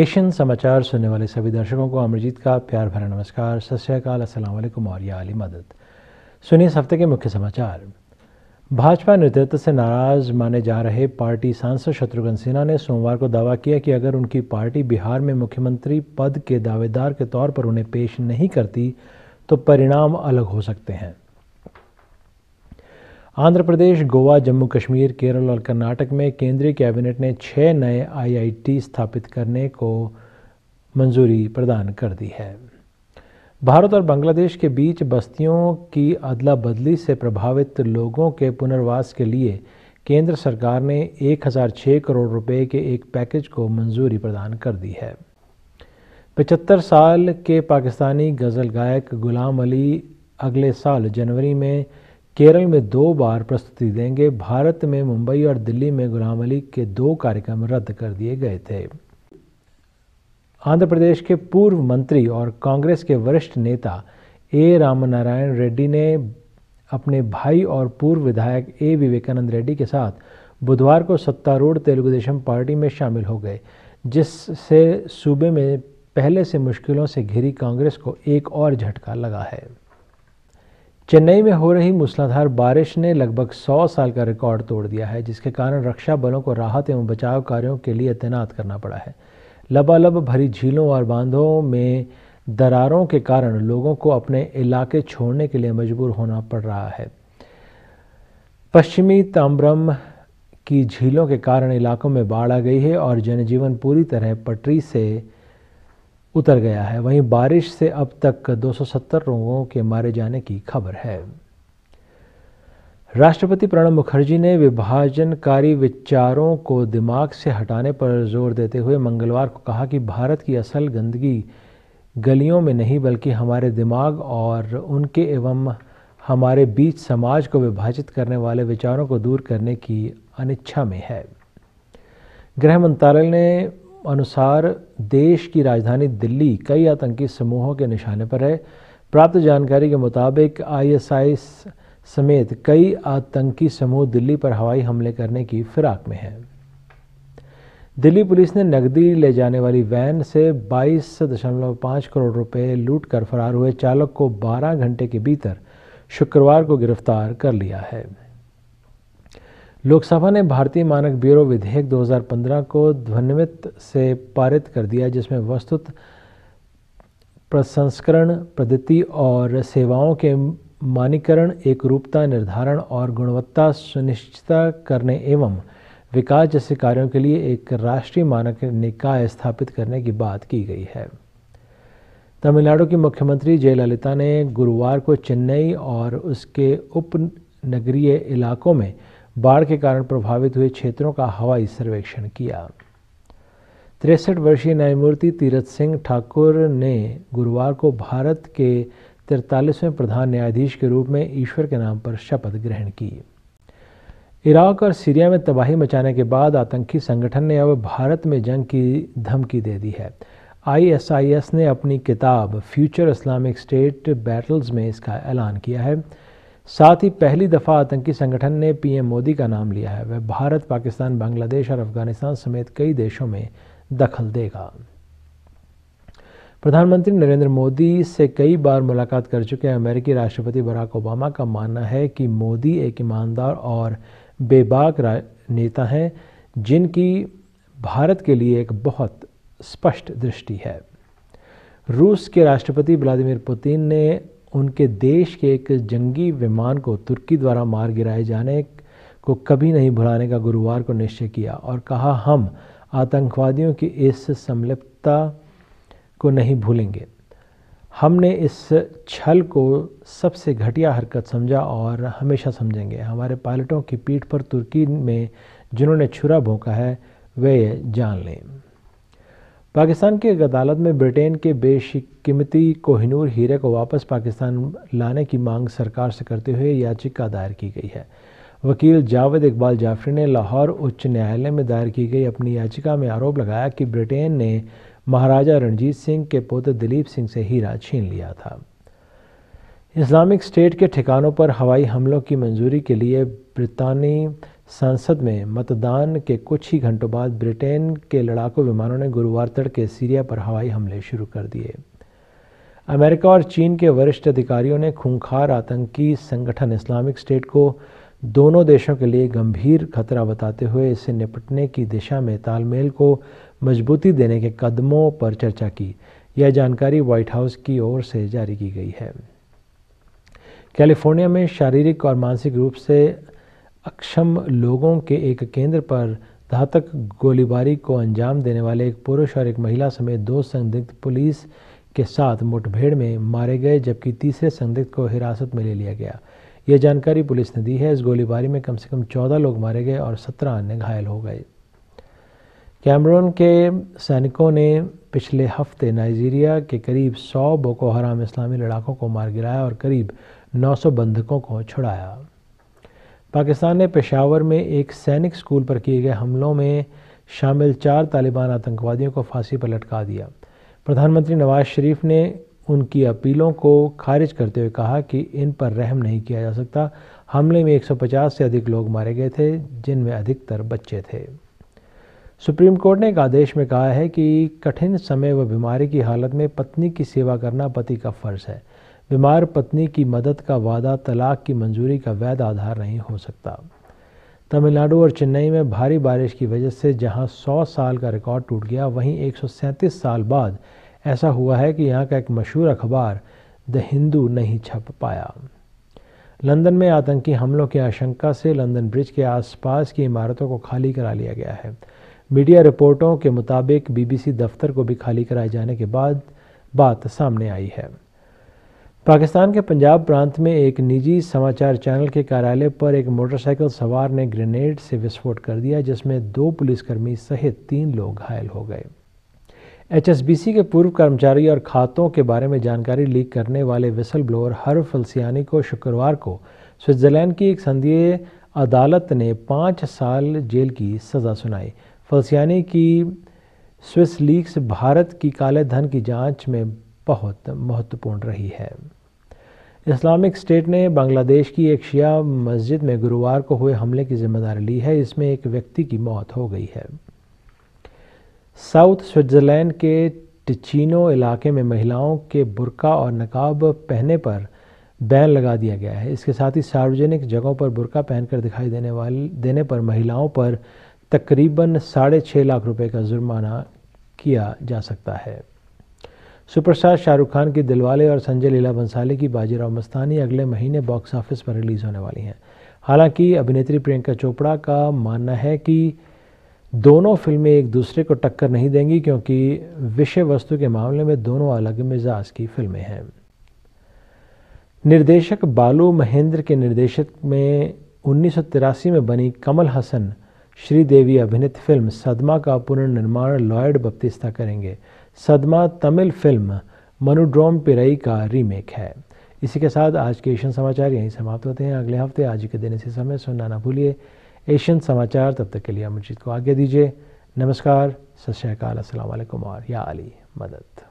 Asian समाचार सुनने वाले सभी दर्शकों को अमरजीत का प्यार भरा नमस्कार सत श्रीकाल असलम और यह आली मदद सुनिए इस हफ्ते के मुख्य समाचार भाजपा नेतृत्व से नाराज माने जा रहे पार्टी सांसद शत्रुघ्न सिन्हा ने सोमवार को दावा किया कि अगर उनकी पार्टी बिहार में मुख्यमंत्री पद के दावेदार के तौर पर उन्हें पेश नहीं करती तो परिणाम अलग हो सकते हैं आंध्र प्रदेश गोवा जम्मू कश्मीर केरल और कर्नाटक में केंद्रीय कैबिनेट ने छः नए आईआईटी स्थापित करने को मंजूरी प्रदान कर दी है भारत और बांग्लादेश के बीच बस्तियों की अदला बदली से प्रभावित लोगों के पुनर्वास के लिए केंद्र सरकार ने 1006 करोड़ रुपए के एक पैकेज को मंजूरी प्रदान कर दी है पचहत्तर साल के पाकिस्तानी गज़ल गायक गुलाम अली अगले साल जनवरी में केरल में दो बार प्रस्तुति देंगे भारत में मुंबई और दिल्ली में गुलाम अली के दो कार्यक्रम रद्द कर दिए गए थे आंध्र प्रदेश के पूर्व मंत्री और कांग्रेस के वरिष्ठ नेता ए रामनारायण रेड्डी ने अपने भाई और पूर्व विधायक ए विवेकानंद रेड्डी के साथ बुधवार को सत्तारूढ़ तेलुगुदेशम पार्टी में शामिल हो गए जिससे सूबे में पहले से मुश्किलों से घिरी कांग्रेस को एक और झटका लगा है चेन्नई में हो रही मूसलाधार बारिश ने लगभग 100 साल का रिकॉर्ड तोड़ दिया है जिसके कारण रक्षा बलों को राहत एवं बचाव कार्यों के लिए तैनात करना पड़ा है लबालब भरी झीलों और बांधों में दरारों के कारण लोगों को अपने इलाके छोड़ने के लिए मजबूर होना पड़ रहा है पश्चिमी ताम्ब्रम की झीलों के कारण इलाकों में बाढ़ आ गई है और जनजीवन पूरी तरह पटरी से उतर गया है वहीं बारिश से अब तक 270 लोगों के मारे जाने की खबर है राष्ट्रपति प्रणब मुखर्जी ने विभाजनकारी विचारों को दिमाग से हटाने पर जोर देते हुए मंगलवार को कहा कि भारत की असल गंदगी गलियों में नहीं बल्कि हमारे दिमाग और उनके एवं हमारे बीच समाज को विभाजित करने वाले विचारों को दूर करने की अनिच्छा में है गृह मंत्रालय ने अनुसार देश की राजधानी दिल्ली कई आतंकी समूहों के निशाने पर है प्राप्त जानकारी के मुताबिक आईएसआई समेत कई आतंकी समूह दिल्ली पर हवाई हमले करने की फिराक में हैं दिल्ली पुलिस ने नकदी ले जाने वाली वैन से 22.5 करोड़ रुपए लूटकर फरार हुए चालक को 12 घंटे के भीतर शुक्रवार को गिरफ्तार कर लिया है लोकसभा ने भारतीय मानक ब्यूरो विधेयक 2015 को ध्वनिमित से पारित कर दिया जिसमें वस्तुत प्रसंस्करण पद्धति और सेवाओं के मानीकरण एक रूपता निर्धारण और गुणवत्ता सुनिश्चित करने एवं विकास जैसे कार्यों के लिए एक राष्ट्रीय मानक निकाय स्थापित करने की बात की गई है तमिलनाडु की मुख्यमंत्री जयललिता ने गुरुवार को चेन्नई और उसके उपनगरीय इलाकों में बाढ़ के कारण प्रभावित हुए क्षेत्रों का हवाई सर्वेक्षण किया तिरसठ वर्षीय न्यायमूर्ति तीरथ सिंह ठाकुर ने गुरुवार को भारत के तिरतालीसवें प्रधान न्यायाधीश के रूप में ईश्वर के नाम पर शपथ ग्रहण की इराक और सीरिया में तबाही मचाने के बाद आतंकी संगठन ने अब भारत में जंग की धमकी दे दी है आईएसआईएस ने अपनी किताब फ्यूचर इस्लामिक स्टेट बैटल्स में इसका ऐलान किया है साथ ही पहली दफ़ा आतंकी संगठन ने पीएम मोदी का नाम लिया है वह भारत पाकिस्तान बांग्लादेश और अफगानिस्तान समेत कई देशों में दखल देगा प्रधानमंत्री नरेंद्र मोदी से कई बार मुलाकात कर चुके अमेरिकी राष्ट्रपति बराक ओबामा का मानना है कि मोदी एक ईमानदार और बेबाक नेता हैं जिनकी भारत के लिए एक बहुत स्पष्ट दृष्टि है रूस के राष्ट्रपति व्लादिमीर पुतिन ने उनके देश के एक जंगी विमान को तुर्की द्वारा मार गिराए जाने को कभी नहीं भुलाने का गुरुवार को निश्चय किया और कहा हम आतंकवादियों की इस संलिप्तता को नहीं भूलेंगे हमने इस छल को सबसे घटिया हरकत समझा और हमेशा समझेंगे हमारे पायलटों की पीठ पर तुर्की में जिन्होंने छुरा भोंका है वे जान लें पाकिस्तान की एक अदालत में ब्रिटेन के बेशकीमती कोहिनूर हीरे को वापस पाकिस्तान लाने की मांग सरकार से करते हुए याचिका दायर की गई है वकील जावेद इकबाल जाफरी ने लाहौर उच्च न्यायालय में दायर की गई अपनी याचिका में आरोप लगाया कि ब्रिटेन ने महाराजा रणजीत सिंह के पुत्र दिलीप सिंह से हीरा छीन लिया था इस्लामिक स्टेट के ठिकानों पर हवाई हमलों की मंजूरी के लिए ब्रितानी संसद में मतदान के कुछ ही घंटों बाद ब्रिटेन के लड़ाकू विमानों ने गुरुवार तड़के सीरिया पर हवाई हमले शुरू कर दिए अमेरिका और चीन के वरिष्ठ अधिकारियों ने खूंखार आतंकी संगठन इस्लामिक स्टेट को दोनों देशों के लिए गंभीर खतरा बताते हुए इसे निपटने की दिशा में तालमेल को मजबूती देने के कदमों पर चर्चा की यह जानकारी व्हाइट हाउस की ओर से जारी की गई है कैलिफोर्निया में शारीरिक और मानसिक रूप से अक्षम लोगों के एक केंद्र पर घातक गोलीबारी को अंजाम देने वाले एक पुरुष और एक महिला समेत दो संदिग्ध पुलिस के साथ मुठभेड़ में मारे गए जबकि तीसरे संदिग्ध को हिरासत में ले लिया गया यह जानकारी पुलिस ने दी है इस गोलीबारी में कम से कम चौदह लोग मारे गए और सत्रह अन्य घायल हो गए कैमरून के सैनिकों ने पिछले हफ्ते नाइजीरिया के करीब सौ बोको हराम इस्लामी लड़ाकों को मार गिराया और करीब 900 बंधकों को छुड़ाया पाकिस्तान ने पेशावर में एक सैनिक स्कूल पर किए गए हमलों में शामिल चार तालिबान आतंकवादियों को फांसी पर लटका दिया प्रधानमंत्री नवाज शरीफ ने उनकी अपीलों को खारिज करते हुए कहा कि इन पर रहम नहीं किया जा सकता हमले में 150 से अधिक लोग मारे गए थे जिनमें अधिकतर बच्चे थे सुप्रीम कोर्ट ने एक आदेश में कहा है कि कठिन समय व बीमारी की हालत में पत्नी की सेवा करना पति का फ़र्ज़ है बीमार पत्नी की मदद का वादा तलाक की मंजूरी का वैध आधार नहीं हो सकता तमिलनाडु और चेन्नई में भारी बारिश की वजह से जहां 100 साल का रिकॉर्ड टूट गया वहीं 137 साल बाद ऐसा हुआ है कि यहां का एक मशहूर अखबार द हिंदू नहीं छप पाया लंदन में आतंकी हमलों की आशंका से लंदन ब्रिज के आसपास की इमारतों को खाली करा लिया गया है मीडिया रिपोर्टों के मुताबिक बीबीसी दफ्तर को भी खाली कराए जाने के बाद बात सामने आई है पाकिस्तान के पंजाब प्रांत में एक निजी समाचार चैनल के कार्यालय पर एक मोटरसाइकिल सवार ने ग्रेनेड से विस्फोट कर दिया जिसमें दो पुलिसकर्मी सहित तीन लोग घायल हो गए एचएसबीसी के पूर्व कर्मचारी और खातों के बारे में जानकारी लीक करने वाले विसल ब्लोअर हर फलसियानी को शुक्रवार को स्विट्जरलैंड की एक संधीय अदालत ने पाँच साल जेल की सज़ा सुनाई फलसियानी की स्विस लीक्स भारत की काले धन की जांच में बहुत महत्वपूर्ण रही है इस्लामिक स्टेट ने बांग्लादेश की एक शिया मस्जिद में गुरुवार को हुए हमले की जिम्मेदारी ली है इसमें एक व्यक्ति की मौत हो गई है साउथ स्विट्ज़रलैंड के टिचिनो इलाके में महिलाओं के बुरका और नकाब पहने पर बैन लगा दिया गया है इसके साथ ही सार्वजनिक जगहों पर बुरका पहनकर दिखाई देने वाले देने पर महिलाओं पर तकरीबन साढ़े छः लाख रुपए का जुर्माना किया जा सकता है सुपरस्टार शाहरुख खान की दिलवाले और संजय लीला बंसाली की बाजीराव मस्तानी अगले महीने बॉक्स ऑफिस पर रिलीज़ होने वाली हैं हालांकि अभिनेत्री प्रियंका चोपड़ा का मानना है कि दोनों फिल्में एक दूसरे को टक्कर नहीं देंगी क्योंकि विषय वस्तु के मामले में दोनों अलग मिजाज की फिल्में हैं निर्देशक बालू महेंद्र के निर्देशक में उन्नीस में बनी कमल हसन श्रीदेवी अभिनीत फिल्म सदमा का पुनर्निर्माण लॉयड बप्तिस्ता करेंगे सदमा तमिल फिल्म मनुड्रोम पिरई का रीमेक है इसी के साथ आज के एशियन समाचार यहीं समाप्त होते हैं अगले हफ्ते आज के दिन इसी समय सुनना ना भूलिए एशियन समाचार तब तक के लिए अमरजीत को आज्ञा दीजिए नमस्कार सत श्रीकाल असलम और या अली मदद